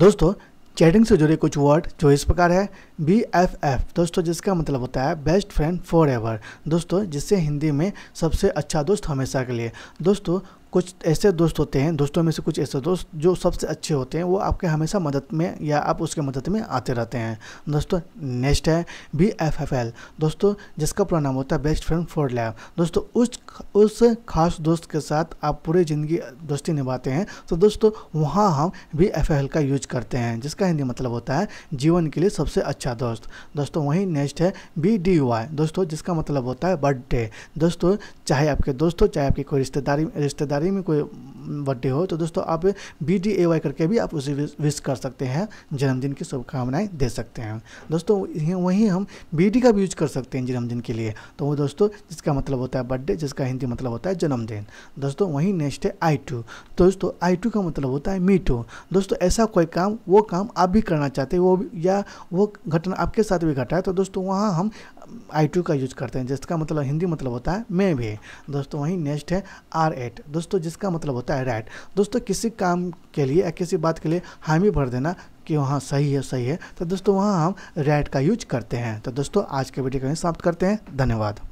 दोस्तों चैटिंग से जुड़े कुछ वर्ड जो इस प्रकार है बी एफ एफ दोस्तों जिसका मतलब होता है बेस्ट फ्रेंड फॉर एवर दोस्तों जिससे हिंदी में सबसे अच्छा दोस्त हमेशा के लिए दोस्तों कुछ ऐसे दोस्त होते हैं दोस्तों में से कुछ ऐसे दोस्त जो सबसे अच्छे होते हैं वो आपके हमेशा मदद में या आप उसके मदद में आते रहते हैं दोस्तों नेक्स्ट है बी एफ एफ एल दोस्तों जिसका पूरा नाम होता है बेस्ट फ्रेंड फॉर लाइफ दोस्तों उस उस खास दोस्त के साथ आप पूरी ज़िंदगी दोस्ती निभाते हैं तो दोस्तों वहाँ हम बी एफ एफ एल का यूज करते हैं जिसका हिंदी मतलब होता है जीवन के लिए सबसे अच्छा दोस्त दोस्तों वहीं नेक्स्ट है बी डी वाई दोस्तों जिसका मतलब होता है बर्थडे दोस्तों चाहे आपके दोस्त हो चाहे आपकी कोई रिश्तेदारी रिश्तेदार में कोई बर्थडे हो तो दोस्तों आप बी डी ए वाई करके भी आप उसे विश कर सकते हैं जन्मदिन की शुभकामनाएँ दे सकते हैं दोस्तों वहीं हम बी डी का भी यूज कर सकते हैं जन्मदिन के लिए तो वो दोस्तों जिसका मतलब होता है बर्थडे जिसका हिंदी मतलब होता है जन्मदिन दोस्तों वहीं नेक्स्ट है आई टू तो दोस्तों आई टू का मतलब होता है मी टू दोस्तों ऐसा कोई काम वो काम आप भी करना चाहते हैं वो या वो घटना आपके साथ भी घटा है तो दोस्तों वहाँ हम आई टू का यूज करते हैं जिसका मतलब हिंदी मतलब होता है मैं भी दोस्तों वहीं नेक्स्ट है आर एट दोस्तों जिसका मतलब होता है लगता है राइट दोस्तों किसी काम के लिए या किसी बात के लिए हामी भर देना कि वहाँ सही है सही है तो दोस्तों वहाँ हम राइट का यूज करते हैं तो दोस्तों आज के वीडियो को समाप्त करते हैं धन्यवाद